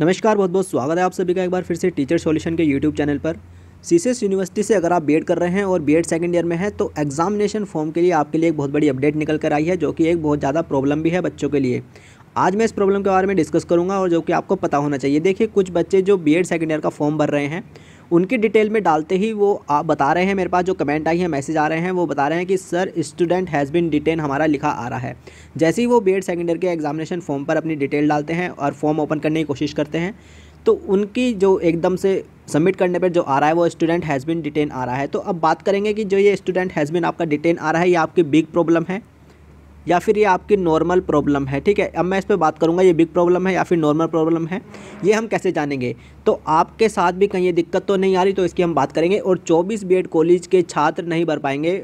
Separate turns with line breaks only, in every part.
नमस्कार बहुत बहुत स्वागत है आप सभी का एक बार फिर से टीचर सॉल्यूशन के यूट्यूब चैनल पर सीसीएस यूनिवर्सिटी से अगर आप बी कर रहे हैं और बी सेकेंड ईयर में है तो एग्जामिनेशन फॉर्म के लिए आपके लिए एक बहुत बड़ी अपडेट निकल कर आई है जो कि एक बहुत ज़्यादा प्रॉब्लम भी है बच्चों के लिए आज मैं इस प्रॉब्लम के बारे में डिस्कस करूँगा और जो कि आपको पता होना चाहिए देखिए कुछ बच्चे जो बी सेकेंड ईयर का फॉर्म भर रहे हैं उनकी डिटेल में डालते ही वो आप बता रहे हैं मेरे पास जो कमेंट आई है मैसेज आ रहे हैं वो बता रहे हैं कि sir student has been detain हमारा लिखा आ रहा है जैसे ही वो बी एड सेकेंडर के एग्जामिनेशन फॉर्म पर अपनी डिटेल डालते हैं और फॉर्म ओपन करने की कोशिश करते हैं तो उनकी जो एकदम से सबमिट करने पर जो आ रहा है वो स्टूडेंट हैज़ बिन डिटेन आ रहा है तो अब बात करेंगे कि जो ये स्टूडेंट हैज़ बिन आपका डिटेन आ रहा है ये आपकी बिग प्रॉब्लम है या फिर ये आपकी नॉर्मल प्रॉब्लम है ठीक है अब मैं इस पर बात करूँगा ये बिग प्रॉब्लम है या फिर नॉर्मल प्रॉब्लम है ये हम कैसे जानेंगे तो आपके साथ भी कहीं ये दिक्कत तो नहीं आ रही तो इसकी हम बात करेंगे और चौबीस बी कॉलेज के छात्र नहीं भर पाएंगे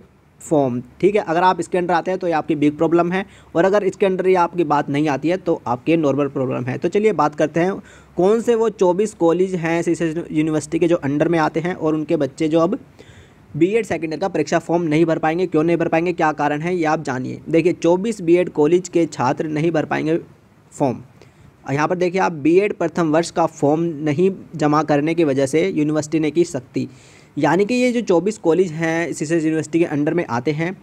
फॉर्म ठीक है अगर आप इसके अंडर आते हैं तो ये आपकी बिग प्रॉब्लम है और अगर इसके अंडर ये आपकी बात नहीं आती है तो आपके नॉर्मल प्रॉब्लम है तो चलिए बात करते हैं कौन से वो चौबीस कॉलेज हैं सी यूनिवर्सिटी के जो अंडर में आते हैं और उनके बच्चे जो अब बीएड एड ईयर का परीक्षा फॉर्म नहीं भर पाएंगे क्यों नहीं भर पाएंगे क्या कारण है ये आप जानिए देखिए चौबीस बीएड कॉलेज के छात्र नहीं भर पाएंगे फॉर्म यहाँ पर देखिए आप बीएड प्रथम वर्ष का फॉर्म नहीं जमा करने की वजह से यूनिवर्सिटी ने की सख्ती यानी कि ये जो चौबीस कॉलेज हैं सीसेस यूनिवर्सिटी के अंडर में आते हैं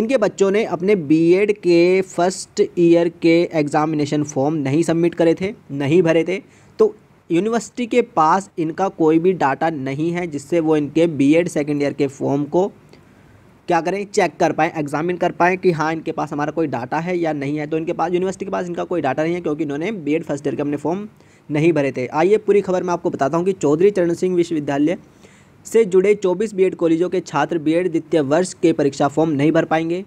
इनके बच्चों ने अपने बी के फर्स्ट ईयर के एग्ज़ामिनेशन फॉर्म नहीं सबमिट करे थे नहीं भरे थे यूनिवर्सिटी के पास इनका कोई भी डाटा नहीं है जिससे वो इनके बीएड सेकंड ईयर के फॉर्म को क्या करें चेक कर पाएँ एग्जामिन कर पाएँ कि हाँ इनके पास हमारा कोई डाटा है या नहीं है तो इनके पास यूनिवर्सिटी के पास इनका कोई डाटा नहीं है क्योंकि इन्होंने बी एड फर्स्ट ईयर के अपने फॉर्म नहीं भरे थे आइए पूरी खबर मैं आपको बताता हूँ कि चौधरी चरण सिंह विश्वविद्यालय से जुड़े 24 बीएड कॉलेजों के छात्र बीएड द्वितीय वर्ष के परीक्षा फॉर्म नहीं भर पाएंगे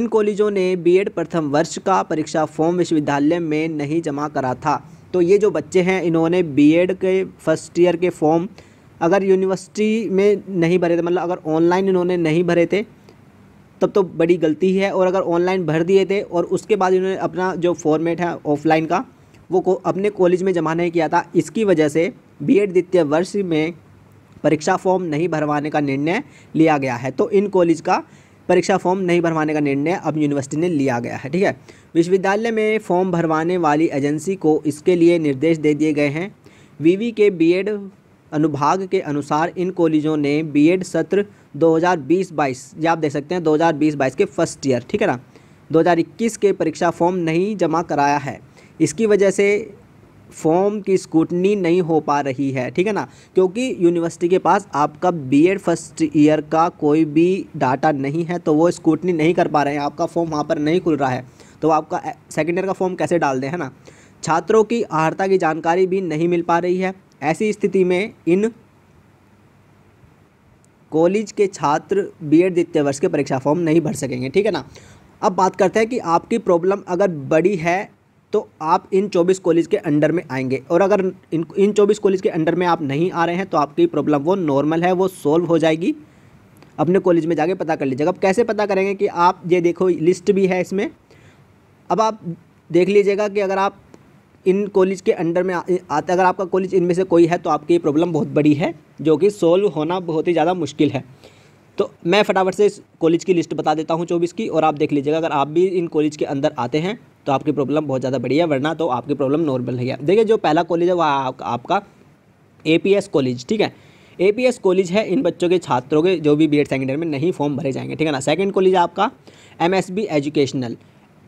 इन कॉलेजों ने बीएड प्रथम वर्ष का परीक्षा फॉर्म विश्वविद्यालय में नहीं जमा करा था तो ये जो बच्चे हैं इन्होंने बीएड के फर्स्ट ईयर के फॉर्म अगर यूनिवर्सिटी में नहीं भरे थे मतलब अगर ऑनलाइन इन्होंने नहीं भरे थे तब तो बड़ी गलती है और अगर ऑनलाइन भर दिए थे और उसके बाद इन्होंने अपना जो फॉर्मेट है ऑफलाइन का वो को अपने कॉलेज में जमा नहीं किया था इसकी वजह से बीएड द्वितीय वर्ष में परीक्षा फॉर्म नहीं भरवाने का निर्णय लिया गया है तो इन कॉलेज का परीक्षा फॉर्म नहीं भरवाने का निर्णय अब यूनिवर्सिटी ने लिया गया है ठीक है विश्वविद्यालय में फॉर्म भरवाने वाली एजेंसी को इसके लिए निर्देश दे दिए गए हैं वीवी के बीएड अनुभाग के अनुसार इन कॉलेजों ने बीएड सत्र 2020-22 या आप देख सकते हैं 2020-22 के फर्स्ट ईयर ठीक है ना 2021 के परीक्षा फॉर्म नहीं जमा कराया है इसकी वजह से फॉर्म की स्कूटनी नहीं हो पा रही है ठीक है ना क्योंकि यूनिवर्सिटी के पास आपका बीएड फर्स्ट ईयर का कोई भी डाटा नहीं है तो वो स्कूटनी नहीं कर पा रहे हैं आपका फॉर्म वहाँ पर नहीं खुल रहा है तो आपका सेकेंड ईयर का फॉर्म कैसे डाल दें है ना छात्रों की आहता की जानकारी भी नहीं मिल पा रही है ऐसी स्थिति में इन कॉलेज के छात्र बी एड द्वितीय वर्ष के परीक्षा फॉर्म नहीं भर सकेंगे ठीक है ना अब बात करते हैं कि आपकी प्रॉब्लम अगर बड़ी है तो आप इन 24 कॉलेज के अंडर में आएंगे और अगर इन इन चौबीस कॉलेज के अंडर में आप नहीं आ रहे हैं तो आपकी प्रॉब्लम वो नॉर्मल है वो सॉल्व हो जाएगी अपने कॉलेज में जाके पता कर लीजिएगा अब कैसे पता करेंगे कि आप ये देखो लिस्ट भी है इसमें अब आप देख लीजिएगा कि अगर आप इन कॉलेज के अंडर में आते अगर आपका कॉलेज इनमें से कोई है तो आपकी प्रॉब्लम बहुत बड़ी है जो कि सोल्व होना बहुत ही ज़्यादा मुश्किल है तो मैं फटाफट से इस कॉलेज की लिस्ट बता देता हूँ चौबीस की और आप देख लीजिएगा अगर आप भी इन कॉलेज के अंदर आते हैं तो आपकी प्रॉब्लम बहुत ज़्यादा बढ़िया वरना तो आपकी प्रॉब्लम नॉर्मल है देखिए जो पहला कॉलेज है वह आपका ए कॉलेज ठीक है ए कॉलेज है इन बच्चों के छात्रों के जो भी बी एड सेकेंड ईयर में नहीं फॉर्म भरे जाएंगे ठीक है ना सेकेंड कॉलेज आपका एम एजुकेशनल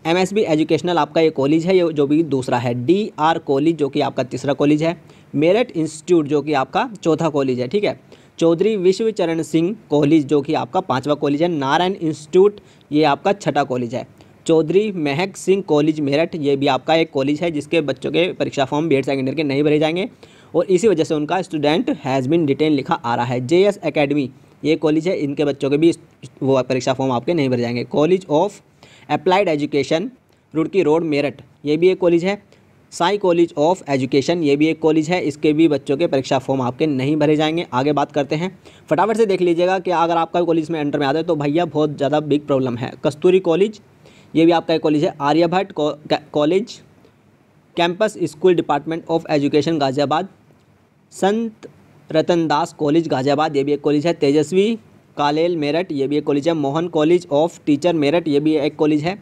एम एजुकेशनल आपका ये कॉलेज है ये जो भी दूसरा है डी आर कॉलेज जो कि आपका तीसरा कॉलेज है मेरठ इंस्टीट्यूट जो कि आपका चौथा कॉलेज है ठीक है चौधरी विश्वचरण सिंह कॉलेज जो कि आपका पांचवा कॉलेज है नारायण इंस्टीट्यूट ये आपका छठा कॉलेज है चौधरी महक सिंह कॉलेज मेरठ ये भी आपका एक कॉलेज है जिसके बच्चों के परीक्षा फॉर्म बी एड के नहीं भरे जाएंगे और इसी वजह से उनका स्टूडेंट हैज़ बिन डिटेन लिखा आ रहा है जे एस ये कॉलेज है इनके बच्चों के भी वो परीक्षा फॉर्म आपके नहीं भरे जाएंगे college of applied education Roorkee road Meerut ये भी एक कॉलेज है साई कॉलेज ऑफ एजुकेशन ये भी एक कॉलेज है इसके भी बच्चों के परीक्षा फॉर्म आपके नहीं भरे जाएंगे आगे बात करते हैं फटाफट से देख लीजिएगा कि अगर आपका कॉलेज में एंटर में आता है तो भैया बहुत ज़्यादा बिग प्रॉब्लम है कस्तूरी कॉलेज ये भी आपका एक कॉलेज है Aryabhatta college campus school department of education Ghaziabad Sant Ratandas college Ghaziabad ये भी एक कॉलेज है तेजस्वी कालेल मेरठ ये भी एक कॉलेज है Mohan college of teacher Meerut ये भी एक कॉलेज है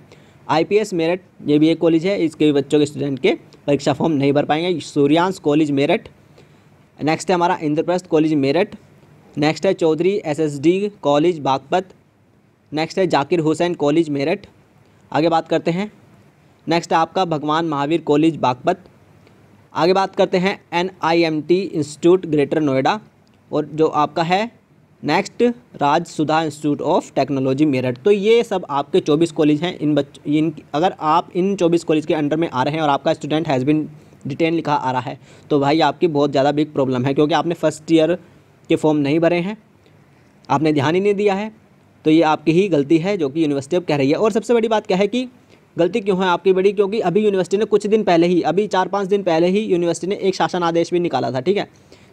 आईपीएस मेरठ ये भी एक कॉलेज है इसके भी बच्चों के स्टूडेंट के परीक्षा फॉर्म नहीं भर पाएंगे सूर्यांश कॉलेज मेरठ नेक्स्ट है हमारा इंद्रप्रस्थ कॉलेज मेरठ नेक्स्ट है Chaudhary SSD college Baghpat next है जाकिर हुसैन कॉलेज मेरठ आगे बात करते हैं नेक्स्ट है आपका भगवान महावीर कॉलेज बागपत आगे बात करते हैं N I M T institute greater Noida और जो आपका है next Raj Sudha institute of technology Meerut तो ये सब आपके 24 कॉलेज हैं इन बच इन अगर आप इन 24 कॉलेज के अंडर में आ रहे हैं और आपका स्टूडेंट हैज़ बिन डिटेन लिखा आ रहा है तो भाई आपकी बहुत ज़्यादा बिग प्रॉब्लम है क्योंकि आपने फर्स्ट ईयर के फॉर्म नहीं भरे हैं आपने ध्यान ही नहीं दिया है तो ये आपकी ही गलती है जो कि यूनिवर्सिटी अब कह रही है और सबसे बड़ी बात क्या है कि गलती क्यों है आपकी बड़ी क्योंकि अभी यूनिवर्सिटी ने कुछ दिन पहले ही अभी चार पाँच दिन पहले ही यूनिवर्सिटी ने एक शासन आदेश भी निकाला था ठीक है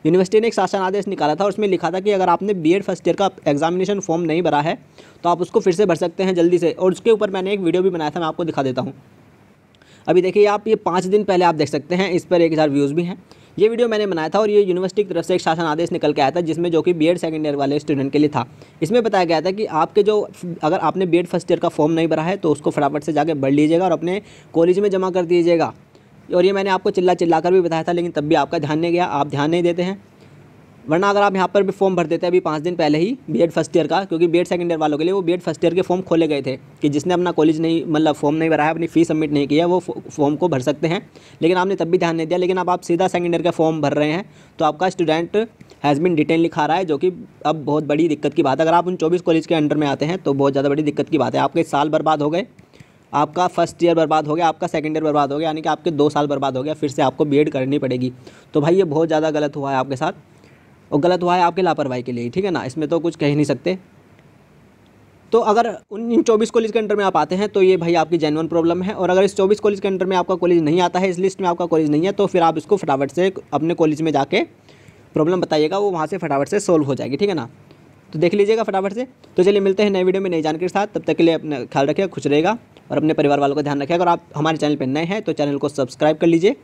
यूनिवर्सिटी ने एक शासन आदेश निकाला था और उसमें लिखा था कि अगर आपने बी फर्स्ट ईयर का एग्जामिनेशन फॉर्म नहीं भरा है तो आप उसको फिर से भर सकते हैं जल्दी से और उसके ऊपर मैंने एक वीडियो भी बनाया था मैं आपको दिखा देता हूँ अभी देखिए आप ये पाँच दिन पहले आप देख सकते हैं इस पर एक हज़ार व्यूज़ भी हैं ये वीडियो मैंने बनाया था और ये यूनिवर्सिटी की तरफ से एक शासन आदेश निकल के आया था जिसमें जो कि बी एड सेकेंड ईयर वाले स्टूडेंट के लिए था इसमें बताया गया था कि आपके जो अगर आपने बी एड फर्स्ट ईयर का फॉर्म नहीं भरा है तो उसको फटाफट से जाके भर लीजिएगा और अपने कॉलेज में जमा कर दीजिएगा और ये मैंने आपको चिल्ला चिल्ला कर भी बताया था लेकिन तब भी आपका ध्यान नहीं गया आप ध्यान नहीं देते हैं वरना अगर आप यहाँ पर भी फॉर्म भर देते हैं अभी पाँच दिन पहले ही बी फर्स्ट ईयर का क्योंकि बी सेकंड ईयर वालों के लिए वो बी फर्स्ट ईयर के फॉर्म खोले गए थे कि जिसने अपना कॉलेज नहीं मतलब फॉर्म नहीं भरा है अपनी फीस सबमिट नहीं किया वो फॉर्म को भर सकते हैं लेकिन आपने तब भी ध्यान नहीं दिया लेकिन अब आप सीधा सेकेंड ईयर का फॉर्म भर रहे हैं तो आपका स्टूडेंट हैज़ बिन डिटेल लिखा रहा है जो कि अब बहुत बड़ी दिक्कत की बात है अगर आप उन चौबीस कॉलेज के अंडर में आते हैं तो बहुत ज़्यादा बड़ी दिक्कत की बात है आपके साल बर्बाद हो गए आपका फर्स्ट ईयर बर्बाद हो गया आपका सेकेंड ईयर बर्बाद हो गया यानी कि आपके दो साल बर्बाद हो गया फिर से आपको बी करनी पड़ेगी तो भाई ये बहुत ज़्यादा गलत हुआ है आपके साथ और गलत हुआ है आपके लापरवाही के लिए ठीक है ना इसमें तो कुछ कह नहीं सकते तो अगर उन इन चौबीस कॉलेज के अंडर में आप आते हैं तो ये भाई आपकी जेनवन प्रॉब्लम है और अगर इस चौबीस कॉलेज के अंडर में आपका कॉलेज नहीं आता है इस लिस्ट में आपका कॉलेज नहीं है तो फिर आप इसको फटाफट से अपने कॉलेज में जाके प्रॉब्लम बताइएगा वो वहाँ से फटाफट से सोल्व हो जाएगी ठीक है ना तो देख लीजिएगा फटाफट से तो चलिए मिलते हैं नए वीडियो में नई जानकारी के साथ तब तक के लिए अपना ख्याल रखिएगा खुश रहेगा और अपने परिवार वालों का ध्यान रखें अगर आप हमारे चैनल पर नए हैं तो चैनल को सब्सक्राइब कर लीजिए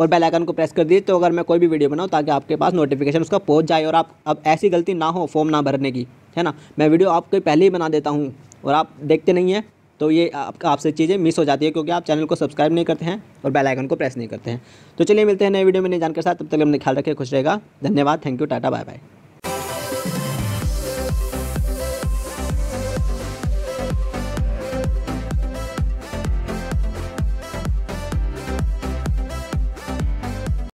और बेल आइकन को प्रेस कर दीजिए तो अगर मैं कोई भी वीडियो बनाऊँ ताकि आपके पास नोटिफिकेशन उसका पहुँच जाए और आप अब ऐसी गलती ना हो फॉर्म ना भरने की है ना मैं वीडियो आपके पहले ही बना देता हूँ और आप देखते नहीं हैं तो ये आपसे चीज़ें मिस हो जाती है क्योंकि आप चैनल को सब्सक्राइब नहीं करते हैं और बेल आइकन को प्रेस नहीं करते हैं तो चलिए मिलते हैं नए वीडियो में नई जानकारी साथ तब तक हमने ख्याल रखें खुश रहेगा धन्यवाद thank you tata bye bye